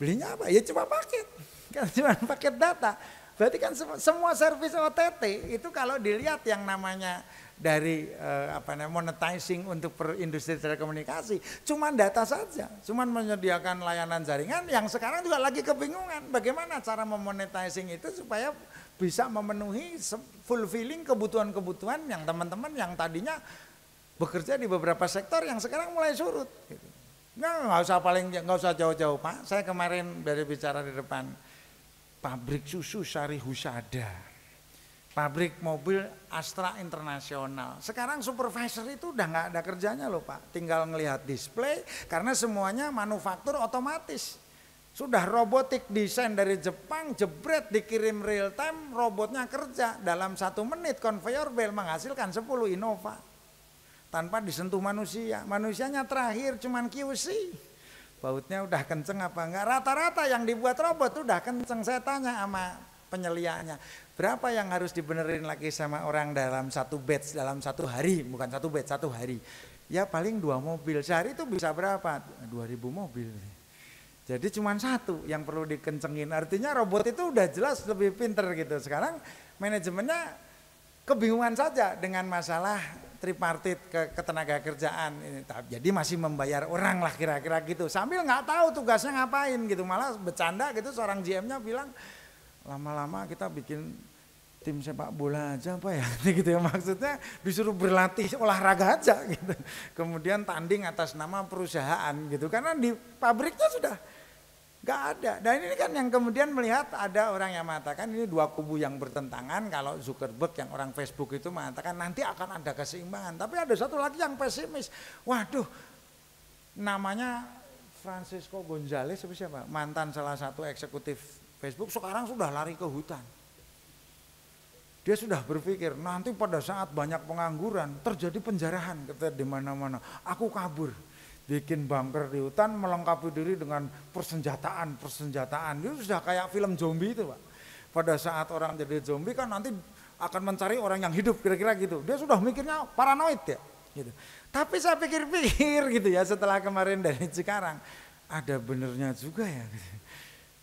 belinya apa? Ya cuma paket. Kan cuma paket data. Berarti kan semua servis OTT itu kalau dilihat yang namanya dari eh, apa namanya monetizing untuk per industri telekomunikasi cuman data saja cuman menyediakan layanan jaringan yang sekarang juga lagi kebingungan bagaimana cara memonetizing itu supaya bisa memenuhi fulfilling kebutuhan-kebutuhan yang teman-teman yang tadinya bekerja di beberapa sektor yang sekarang mulai surut gitu. Nah, nggak usah paling nggak usah jauh-jauh Pak. Saya kemarin dari bicara di depan pabrik susu Sari Husada pabrik mobil Astra Internasional. Sekarang supervisor itu udah nggak ada kerjanya loh Pak. Tinggal ngelihat display karena semuanya manufaktur otomatis. Sudah robotik desain dari Jepang, jebret dikirim real time, robotnya kerja. Dalam satu menit conveyor belt menghasilkan 10 Innova. Tanpa disentuh manusia. Manusianya terakhir cuman QC. Bautnya udah kenceng apa enggak? Rata-rata yang dibuat robot udah kenceng. Saya tanya sama penyelianya Berapa yang harus dibenerin lagi sama orang dalam satu batch, dalam satu hari, bukan satu batch, satu hari. Ya paling dua mobil, sehari itu bisa berapa? dua ribu mobil. Jadi cuma satu yang perlu dikencengin. Artinya robot itu udah jelas lebih pinter gitu. Sekarang manajemennya kebingungan saja dengan masalah tripartit ke ketenaga kerjaan. Jadi masih membayar orang lah kira-kira gitu. Sambil nggak tahu tugasnya ngapain gitu. Malah bercanda gitu seorang GM-nya bilang lama-lama kita bikin tim sepak bola aja apa ya gitu ya maksudnya disuruh berlatih olahraga aja gitu kemudian tanding atas nama perusahaan gitu karena di pabriknya sudah nggak ada dan ini kan yang kemudian melihat ada orang yang mengatakan ini dua kubu yang bertentangan kalau Zuckerberg yang orang Facebook itu mengatakan nanti akan ada keseimbangan tapi ada satu lagi yang pesimis waduh namanya Francisco Gonzales, siapa mantan salah satu eksekutif Facebook sekarang sudah lari ke hutan. Dia sudah berpikir nanti pada saat banyak pengangguran terjadi penjarahan di mana-mana. Aku kabur, bikin bunker di hutan melengkapi diri dengan persenjataan persenjataan. Itu sudah kayak film zombie itu pak. Pada saat orang jadi zombie kan nanti akan mencari orang yang hidup kira-kira gitu. Dia sudah mikirnya paranoid ya. Gitu. Tapi saya pikir-pikir gitu ya setelah kemarin dari sekarang ada benernya juga ya. Gitu.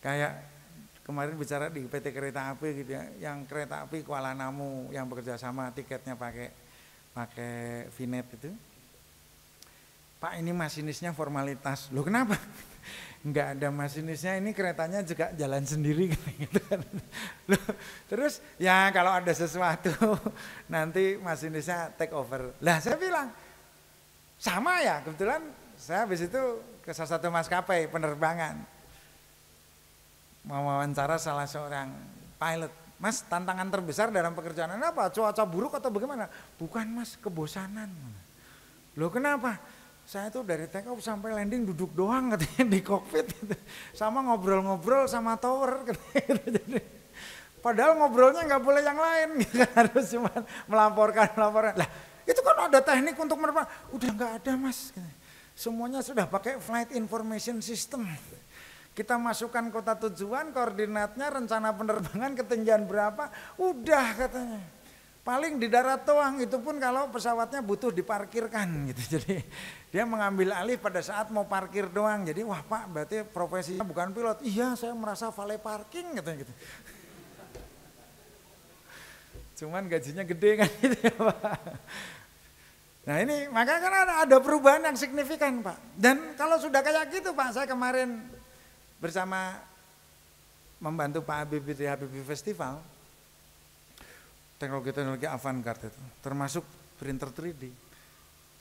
Kayak kemarin bicara di PT Kereta Api gitu ya, yang kereta api Kuala Namu yang bekerja sama tiketnya pakai pakai Vinet itu. Pak ini masinisnya formalitas. Loh kenapa? Enggak ada masinisnya, ini keretanya juga jalan sendiri gitu kan. Loh, terus ya kalau ada sesuatu nanti masinisnya take over. Lah saya bilang sama ya, kebetulan saya habis itu ke salah satu maskapai penerbangan mau wawancara salah seorang pilot. Mas, tantangan terbesar dalam pekerjaan apa? Cuaca buruk atau bagaimana? Bukan mas, kebosanan. Loh kenapa? Saya tuh dari take off sampai landing duduk doang katanya di kokpit. Gitu. Sama ngobrol-ngobrol sama tower. Gitu. Padahal ngobrolnya nggak boleh yang lain. Gitu. Harus cuma melaporkan, laporan. Lah, itu kan ada teknik untuk menerima. Udah nggak ada mas. Semuanya sudah pakai flight information system. Gitu kita masukkan kota tujuan, koordinatnya, rencana penerbangan, ketinggian berapa, udah katanya. Paling di darat toang itu pun kalau pesawatnya butuh diparkirkan gitu. Jadi dia mengambil alih pada saat mau parkir doang. Jadi wah Pak berarti profesinya bukan pilot. Iya saya merasa valet parking gitu. gitu. Cuman gajinya gede kan gitu ya Pak. Nah ini maka kan ada, ada perubahan yang signifikan Pak. Dan kalau sudah kayak gitu Pak saya kemarin bersama membantu Pak Habib di Habibie Festival, teknologi-teknologi avant-garde itu, termasuk printer 3D.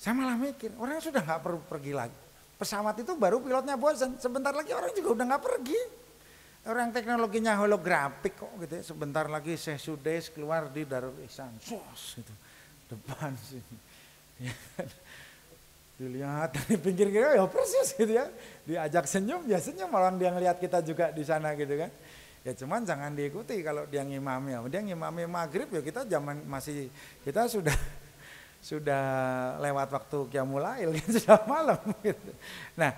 Saya malah mikir, orang sudah nggak perlu pergi lagi. Pesawat itu baru pilotnya bosan, sebentar lagi orang juga udah nggak pergi. Orang teknologinya holografik kok gitu ya. Sebentar lagi saya sudah keluar di Darul Ihsan. Sos gitu. Depan sini. Ya kan? dilihat dari pinggir kiri oh ya persis gitu ya diajak senyum ya senyum orang dia ngelihat kita juga di sana gitu kan ya cuman jangan diikuti kalau dia ngimami ya dia ngimami maghrib ya kita zaman masih kita sudah sudah lewat waktu kiamulail gitu, sudah malam gitu nah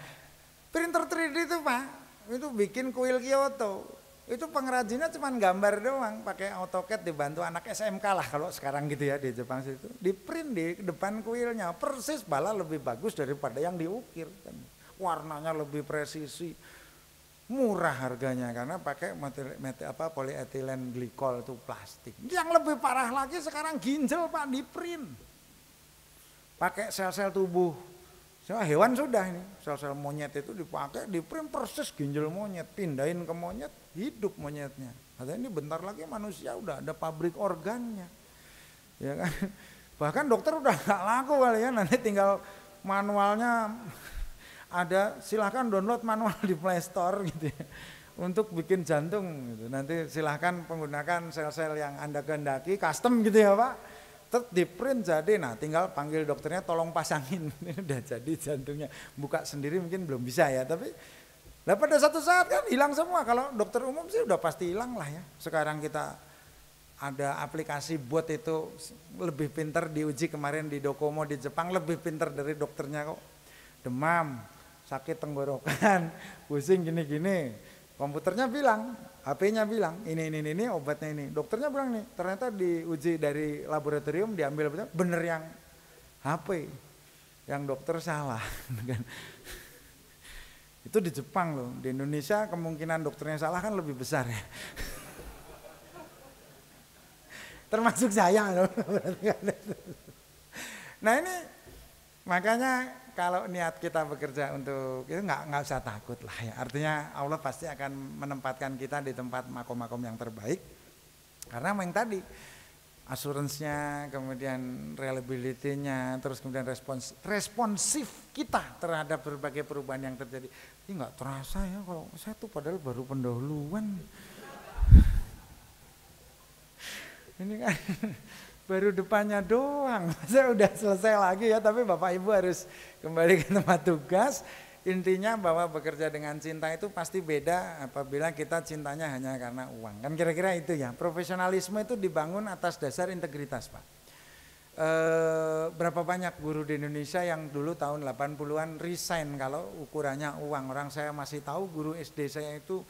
printer 3D itu pak itu bikin kuil Kyoto itu pengrajinnya cuma gambar doang pakai AutoCAD dibantu anak SMK lah kalau sekarang gitu ya di Jepang situ di print di depan kuilnya persis bala lebih bagus daripada yang diukir kan warnanya lebih presisi murah harganya karena pakai materi materi apa polietilen glikol itu plastik yang lebih parah lagi sekarang ginjal pak di print pakai sel-sel tubuh So, ah, hewan sudah ini, sel-sel monyet itu dipakai, diprint persis ginjal monyet, pindahin ke monyet, hidup monyetnya. Katanya ini bentar lagi manusia udah ada pabrik organnya. Ya kan? Bahkan dokter udah nggak laku kali ya, nanti tinggal manualnya ada silahkan download manual di Play Store gitu ya. Untuk bikin jantung gitu. Nanti silahkan menggunakan sel-sel yang Anda kehendaki, custom gitu ya Pak Terus di print jadi, nah tinggal panggil dokternya tolong pasangin. Ini udah jadi jantungnya. Buka sendiri mungkin belum bisa ya, tapi lah pada satu saat kan hilang semua. Kalau dokter umum sih udah pasti hilang lah ya. Sekarang kita ada aplikasi buat itu lebih pinter diuji kemarin di Dokomo di Jepang lebih pinter dari dokternya kok. Demam, sakit tenggorokan, pusing gini-gini komputernya bilang, HP-nya bilang, ini, ini, ini, ini, obatnya ini. Dokternya bilang nih, ternyata diuji dari laboratorium, diambil obatnya, bener yang HP. Yang dokter salah. Kan? Itu di Jepang loh, di Indonesia kemungkinan dokternya salah kan lebih besar ya. Termasuk saya loh. nah ini makanya kalau niat kita bekerja untuk itu nggak nggak usah takut lah ya. Artinya Allah pasti akan menempatkan kita di tempat makom-makom yang terbaik. Karena yang tadi asuransinya, kemudian reliability-nya, terus kemudian respons responsif kita terhadap berbagai perubahan yang terjadi. Ini nggak terasa ya kalau saya tuh padahal baru pendahuluan. Ini kan baru depannya doang. Saya udah selesai lagi ya, tapi Bapak Ibu harus kembali ke tempat tugas. Intinya bahwa bekerja dengan cinta itu pasti beda apabila kita cintanya hanya karena uang. Kan kira-kira itu ya, profesionalisme itu dibangun atas dasar integritas Pak. E, berapa banyak guru di Indonesia yang dulu tahun 80-an resign kalau ukurannya uang. Orang saya masih tahu guru SD saya itu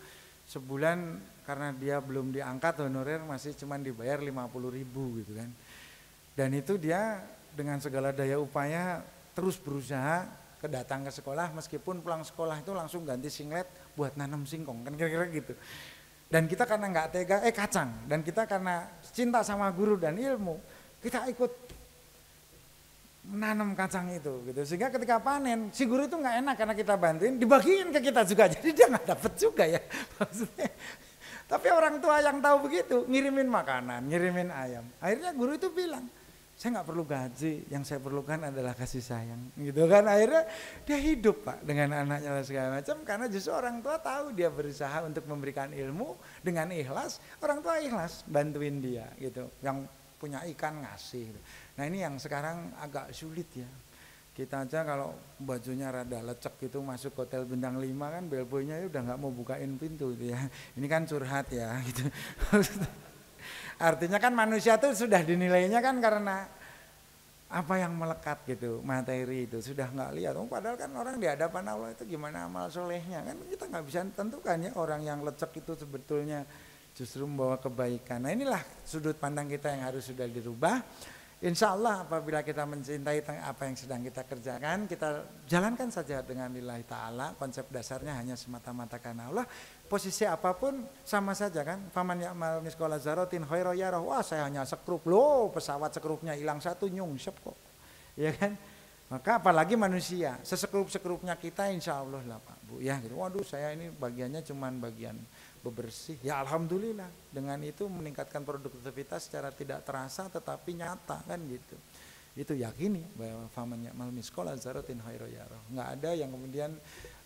sebulan karena dia belum diangkat honorer masih cuman dibayar 50 ribu gitu kan. Dan itu dia dengan segala daya upaya terus berusaha kedatang ke sekolah meskipun pulang sekolah itu langsung ganti singlet buat nanam singkong kan kira-kira gitu. Dan kita karena nggak tega, eh kacang. Dan kita karena cinta sama guru dan ilmu, kita ikut menanam kacang itu gitu sehingga ketika panen si guru itu nggak enak karena kita bantuin dibagiin ke kita juga jadi dia nggak dapet juga ya maksudnya tapi orang tua yang tahu begitu ngirimin makanan, ngirimin ayam. Akhirnya guru itu bilang, saya nggak perlu gaji, yang saya perlukan adalah kasih sayang. Gitu kan akhirnya dia hidup pak dengan anaknya dan segala macam karena justru orang tua tahu dia berusaha untuk memberikan ilmu dengan ikhlas, orang tua ikhlas bantuin dia gitu. Yang punya ikan ngasih. Gitu. Nah ini yang sekarang agak sulit ya kita aja kalau bajunya rada lecek gitu masuk hotel bintang 5 kan bellboynya ya udah nggak mau bukain pintu gitu ya. Ini kan curhat ya gitu. Artinya kan manusia tuh sudah dinilainya kan karena apa yang melekat gitu materi itu sudah nggak lihat oh, padahal kan orang di hadapan Allah itu gimana amal solehnya kan kita nggak bisa tentukan ya orang yang lecek itu sebetulnya justru membawa kebaikan nah inilah sudut pandang kita yang harus sudah dirubah Insya Allah apabila kita mencintai apa yang sedang kita kerjakan, kita jalankan saja dengan nilai ta'ala, konsep dasarnya hanya semata-mata karena Allah, posisi apapun sama saja kan, faman ya'mal miskola zarotin khairo yaroh, wah saya hanya sekrup, loh pesawat sekrupnya hilang satu nyungsep kok, ya kan, maka apalagi manusia, sesekrup-sekrupnya kita insya Allah lah Pak Bu ya, gitu. waduh saya ini bagiannya cuman bagian bebersih. Ya alhamdulillah dengan itu meningkatkan produktivitas secara tidak terasa tetapi nyata kan gitu. Itu yakini bahwa famannya mal miskola zaratin khairu yarah. Enggak ada yang kemudian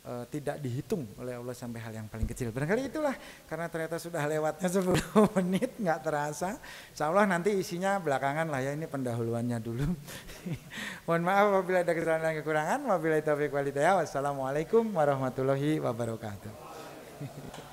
eh, tidak dihitung oleh Allah sampai hal yang paling kecil. Barangkali itulah karena ternyata sudah lewatnya 10 menit nggak terasa. Insya Allah nanti isinya belakangan lah ya ini pendahuluannya dulu. Mohon maaf apabila ada kesalahan dan kekurangan. Wabillahi taufiq walhidayah. Wassalamualaikum warahmatullahi wabarakatuh.